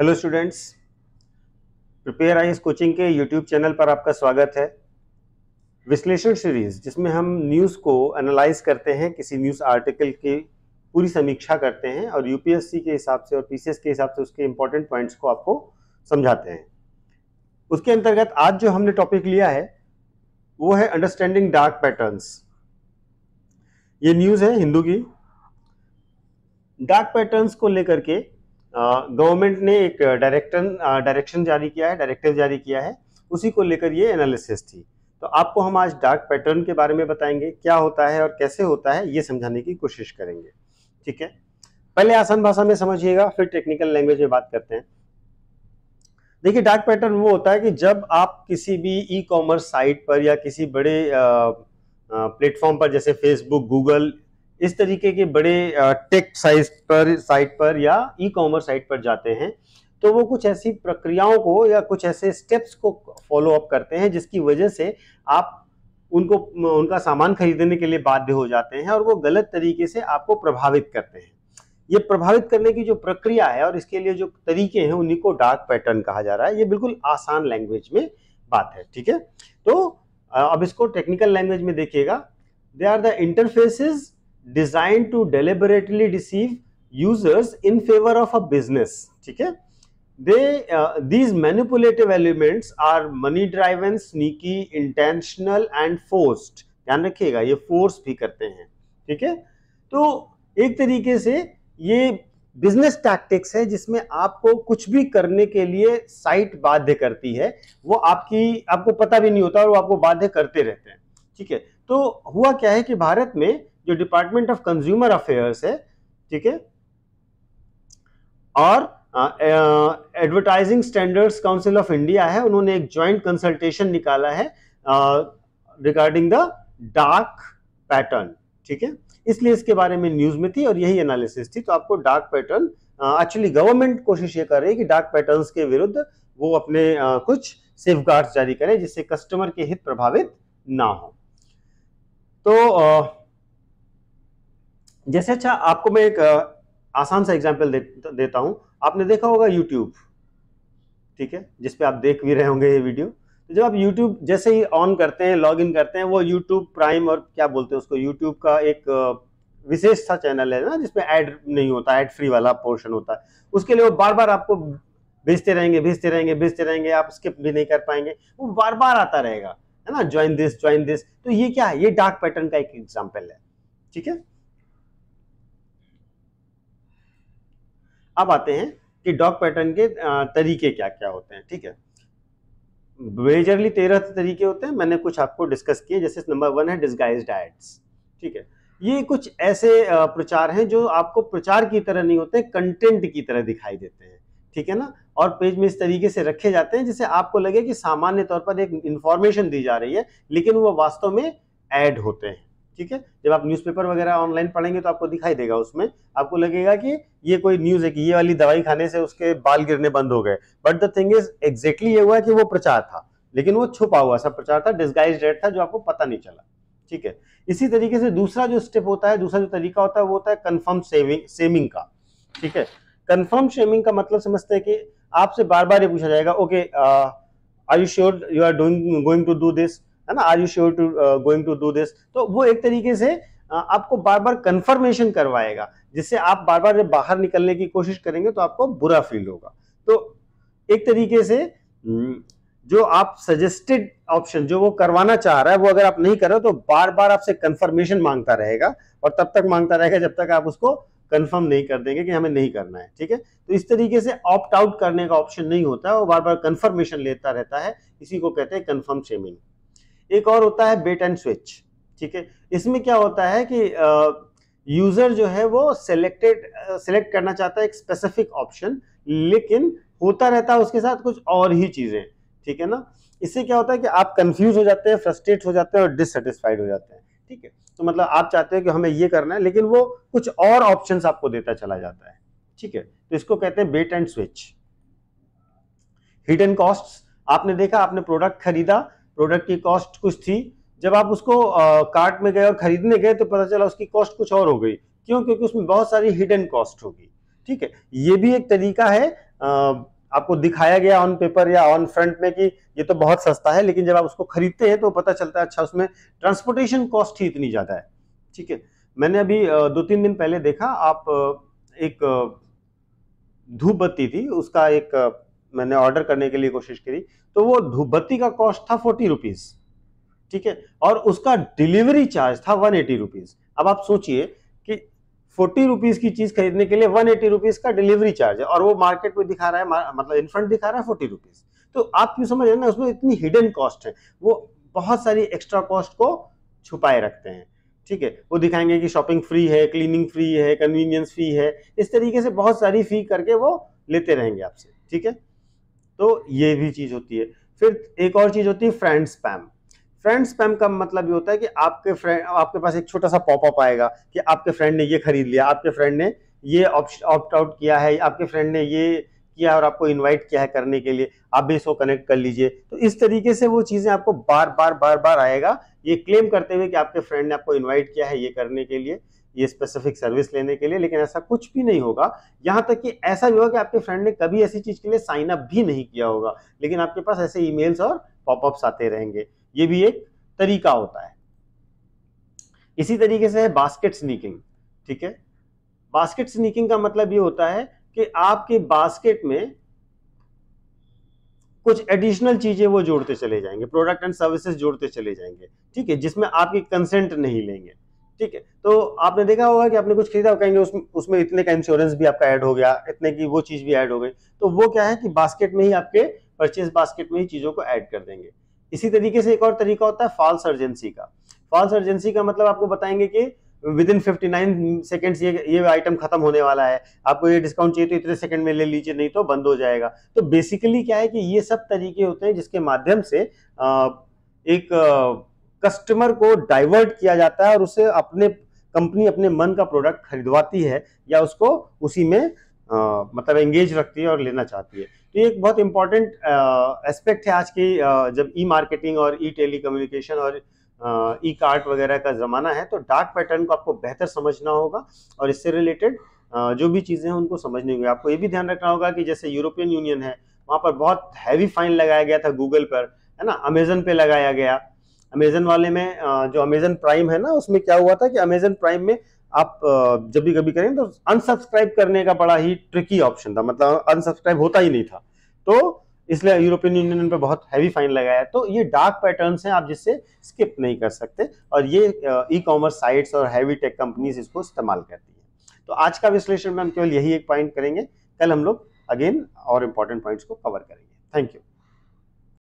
hello students prepare आइंस coaching के YouTube channel पर आपका स्वागत है विश्लेषण सीरीज जिसमें हम न्यूज़ को एनालाइज करते हैं किसी न्यूज़ आर्टिकल की पूरी समीक्षा करते हैं और यूपीएससी के हिसाब से और पीसीएस के हिसाब से उसके इम्पोर्टेंट पॉइंट्स को आपको समझाते हैं उसके अंतर्गत आज जो हमने टॉपिक लिया है वो है अंडरस्टैंडिंग डार्क पैटर्न्स ये न्यूज़ है हिंदू की डार्क पैटर्न्स को लेकर के गवर्नमेंट ने एक डायरेक्टर डायरेक्शन जारी किया है डायरेक्टिव जारी किया है उसी को लेकर ये एनालिसिस थी तो आपको हम आज डार्क पैटर्न के बारे में बताएंगे क्या होता है और कैसे होता है ये समझाने की कोशिश करेंगे ठीक है पहले आसान भाषा में समझिएगा फिर टेक्निकल लैंग्वेज में बात करते हैं देखिए डार्क पैटर्न वो होता है कि जब आप किसी भी ई कॉमर्स साइट पर या किसी बड़े प्लेटफॉर्म पर जैसे फेसबुक गूगल इस तरीके के बड़े टेक साइज पर साइट पर या ई कॉमर्स साइट पर जाते हैं तो वो कुछ ऐसी प्रक्रियाओं को या कुछ ऐसे स्टेप्स को फॉलो अप करते हैं जिसकी वजह से आप उनको उनका सामान खरीदने के लिए बाध्य हो जाते हैं और वो गलत तरीके से आपको प्रभावित करते हैं ये प्रभावित करने की जो प्रक्रिया है और इसके लिए जो तरीके हैं उन्हीं को डार्क पैटर्न कहा जा रहा है ये बिल्कुल आसान लैंग्वेज में बात है ठीक है तो अब इसको टेक्निकल लैंग्वेज में देखिएगा they are the interfaces design to deliberately receive users in favour of a business ठीक है they these manipulative elements are money driven sneaky intentional and forced ध्यान रखिएगा ये फोर्स भी करते हैं ठीक है तो एक तरीके से ये बिजनेस टैक्टिक्स है जिसमें आपको कुछ भी करने के लिए साइट बाध्य करती है वो आपकी आपको पता भी नहीं होता और वो आपको बाध्य करते रहते हैं ठीक है तो हुआ क्या है कि भारत में जो डिपार्टमेंट ऑफ कंज्यूमर अफेयर्स है ठीक है और advertising standards council of India है उन्होंने एक ज्वाइंट कंसल्टेशन निकाला है रिगार्डिंग द डार्क पैटर्न ठीक है इसलिए इसके बारे में न्यूज में थी और यही एनालिसिस थी तो आपको डार्क पैटर्न एक्चुअली गवर्नमेंट कोशिश ये कर रही है कि डार्क पैटर्न्स के विरुद्ध वो अपने uh, कुछ सेफ जारी करें जिससे कस्टमर के हित प्रभावित ना हो तो uh, जैसे अच्छा आपको मैं एक आसान सा एग्जाम्पल दे, देता हूँ आपने देखा होगा यूट्यूब ठीक है जिसपे आप देख भी रहे होंगे ये वीडियो तो जब आप यूट्यूब जैसे ही ऑन करते हैं लॉग इन करते हैं वो यूट्यूब प्राइम और क्या बोलते हैं उसको यूट्यूब का एक विशेष सा चैनल है ना जिसमें ऐड नहीं होता ऐड फ्री वाला पोर्शन होता है उसके लिए वो बार बार आपको भेजते रहेंगे भेजते रहेंगे भेजते रहेंगे आप स्किप भी नहीं कर पाएंगे वो बार बार आता रहेगा है ना ज्वाइन दिस ज्वाइन दिस तो ये क्या है ये डार्क पैटर्न का एक एग्जाम्पल है ठीक है अब आते हैं कि डॉग पैटर्न के तरीके क्या क्या होते हैं ठीक है मेजरली तेरह तरीके होते हैं मैंने कुछ आपको डिस्कस किए जैसे नंबर वन है डिस्गाइज डाइट्स ठीक है ये कुछ ऐसे प्रचार हैं जो आपको प्रचार की तरह नहीं होते कंटेंट की तरह दिखाई देते हैं ठीक है ना और पेज में इस तरीके से रखे जाते हैं जिसे आपको लगे कि सामान्य तौर पर एक इंफॉर्मेशन दी जा रही है लेकिन वो वास्तव में ऐड होते हैं ठीक है जब आप न्यूज़पेपर वगैरह ऑनलाइन पढ़ेंगे तो आपको दिखाई देगा उसमें आपको लगेगा कि ये कोई न्यूज़ है कि ये वाली दवाई खाने से उसके बाल गिरने बंद हो गए but the thing is exactly ये हुआ कि वो प्रचार था लेकिन वो छुपा हुआ सब प्रचार था डिस्गाइज रेट था जो आपको पता नहीं चला ठीक है इसी तरीके से दूसरा जो स्टेप होता है दूसरा जो तरीका होता है वो होता है कन्फर्म सेविंग सेमिंग का ठीक है कन्फर्म सेमिंग का मतलब समझते हैं कि आपसे बार बार ये पूछा जाएगा okay are you sure you are doing going to do this है ना are you sure to going to do this तो वो एक तरीके से uh, आपको बार बार कंफर्मेशन करवाएगा जिससे आप बार बार जब बाहर निकलने की कोशिश करेंगे तो आपको बुरा फील होगा तो एक तरीके से mm, जो आप सजेस्टेड ऑप्शन जो वो करवाना चाह रहा है वो अगर आप नहीं कर रहे हो तो बार बार आपसे कंफर्मेशन मांगता रहेगा और तब तक मांगता रहेगा जब तक आप उसको कंफर्म नहीं कर देंगे कि हमें नहीं करना है ठीक है तो इस तरीके से ऑप्ट आउट करने का ऑप्शन नहीं होता है वो बार बार कंफर्मेशन लेता रहता है इसी को कहते हैं कन्फर्म शेमिंग एक और होता है बेट एंड स्विच ठीक है इसमें क्या होता है कि यूजर जो है वो सेलेक्टेड सेलेक्ट करना चाहता है एक स्पेसिफिक ऑप्शन लेकिन होता रहता है उसके साथ कुछ और ही चीजें ठीक है ना इससे क्या होता है कि आप कंफ्यूज हो जाते हैं फ्रस्ट्रेट हो जाते हैं और डिससेटिस्फाइड हो जाते हैं ठीक है तो मतलब आप चाहते हो कि हमें ये करना है लेकिन वो कुछ और ऑप्शन आपको देता चला जाता है ठीक है तो इसको कहते हैं bait and switch hit and cost आपने देखा आपने प्रोडक्ट खरीदा प्रोडक्ट की कॉस्ट कुछ थी जब आप उसको कार्ट में गए और खरीदने गए तो पता चला उसकी कॉस्ट कुछ और हो गई क्यों क्योंकि उसमें बहुत सारी हिडन कॉस्ट होगी ठीक है ये भी एक तरीका है आपको दिखाया गया ऑन पेपर या ऑन फ्रंट में कि ये तो बहुत सस्ता है लेकिन जब आप उसको खरीदते हैं तो पता चलता है अच्छा उसमें ट्रांसपोर्टेशन कॉस्ट ही इतनी ज़्यादा है ठीक है मैंने अभी दो तीन दिन पहले देखा आप एक धूप बत्ती थी उसका एक मैंने ऑर्डर करने के लिए कोशिश करी तो वो धूपबत्ती का कॉस्ट था फोर्टी रुपीज़ ठीक है और उसका डिलीवरी चार्ज था वन एटी रुपीज़ अब आप सोचिए कि फोर्टी रुपीज़ की चीज़ खरीदने के लिए वन एटी रुपीज़ का डिलीवरी चार्ज है और वो मार्केट में दिखा रहा है मतलब इन फ्रंट दिखा रहा है फोर्टी रुपीज़ तो आप क्यों समझ रहे ना उसमें इतनी हिडन कॉस्ट है वो बहुत सारी एक्स्ट्रा कॉस्ट को छुपाए रखते हैं ठीक है वो दिखाएंगे कि शॉपिंग फ्री है क्लीनिंग फ्री है कन्वीनियंस फ्री है इस तरीके से बहुत सारी फी करके वो लेते रहेंगे आपसे ठीक है तो ये भी चीज़ होती है फिर एक और चीज़ होती है फ्रेंड स्पैम फ्रेंड स्पैम का मतलब ये होता है कि आपके फ्रेंड आपके पास एक छोटा सा पॉपअप आएगा कि आपके फ्रेंड ने ये खरीद लिया आपके फ्रेंड ने ये ऑप्ट आउट किया है आपके फ्रेंड ने ये किया और आपको इनवाइट किया है करने के लिए आप भी इसको कनेक्ट कर लीजिए तो इस तरीके से वो चीज़ें आपको बार बार बार बार आएगा ये क्लेम करते हुए कि आपके फ्रेंड ने आपको इन्वाइट किया है ये करने के लिए ये स्पेसिफिक सर्विस लेने के लिए लेकिन ऐसा कुछ भी नहीं होगा यहाँ तक कि ऐसा भी होगा कि आपके फ्रेंड ने कभी ऐसी चीज़ के लिए साइन अप भी नहीं किया होगा लेकिन आपके पास ऐसे ईमेल्स और पॉपअप्स आते रहेंगे ये भी एक तरीका होता है इसी तरीके से है बास्केट स्नीकिंग ठीक है बास्केट स्नीकिंग का मतलब ये होता है कि आपके बास्केट में कुछ एडिशनल चीजें वो जोड़ते चले जाएंगे प्रोडक्ट एंड सर्विसेज जोड़ते चले जाएंगे ठीक है जिसमें आपकी कंसेंट नहीं लेंगे ठीक है तो आपने देखा होगा कि आपने कुछ खरीदा कहेंगे उसमें उसमें इतने का इंश्योरेंस भी आपका ऐड हो गया इतने की वो चीज़ भी ऐड हो गई तो वो क्या है कि बास्केट में ही आपके परचेज बास्केट में ही चीज़ों को ऐड कर देंगे इसी तरीके से एक और तरीका होता है फॉल्स अर्जेंसी का फॉल्स अर्जेंसी का मतलब आपको बताएंगे कि within fifty nine second ये ये आइटम खत्म होने वाला है आपको ये डिस्काउंट चाहिए तो इतने सेकंड में ले लीजिए नहीं तो बंद हो जाएगा तो बेसिकली क्या है कि ये सब तरीके होते हैं जिसके माध्यम से एक कस्टमर को डाइवर्ट किया जाता है और उसे अपने कंपनी अपने मन का प्रोडक्ट खरीदवाती है या उसको उसी में आ, मतलब एंगेज रखती है और लेना चाहती है तो ये एक बहुत इंपॉर्टेंट एस्पेक्ट है आज की आ, जब ई मार्केटिंग और ई टेली कम्युनिकेशन और ई कार्ट वगैरह का ज़माना है तो डार्क पैटर्न को आपको बेहतर समझना होगा और इससे रिलेटेड जो भी चीज़ें हैं उनको समझनी होगी आपको ये भी ध्यान रखना होगा कि जैसे यूरोपियन यूनियन है वहां पर बहुत हैवी फाइन लगाया गया था गूगल पर है ना अमेजन पे लगाया गया अमेजन वाले में जो अमेजन प्राइम है ना उसमें क्या हुआ था कि अमेजन प्राइम में आप जब भी कभी करें तो अनसब्सक्राइब करने का बड़ा ही ट्रिकी ऑप्शन था मतलब अनसब्सक्राइब होता ही नहीं था तो इसलिए यूरोपियन यूनियन पे बहुत हैवी फाइन लगाया तो ये डार्क पैटर्न्स हैं आप जिससे स्किप नहीं कर सकते और ये ई कॉमर्स साइट्स और हैवी टेक कंपनीज इसको इस्तेमाल करती हैं तो आज का विश्लेषण में हम केवल यही एक पॉइंट करेंगे कल हम लोग अगेन और इम्पॉर्टेंट पॉइंट्स को कवर करेंगे थैंक यू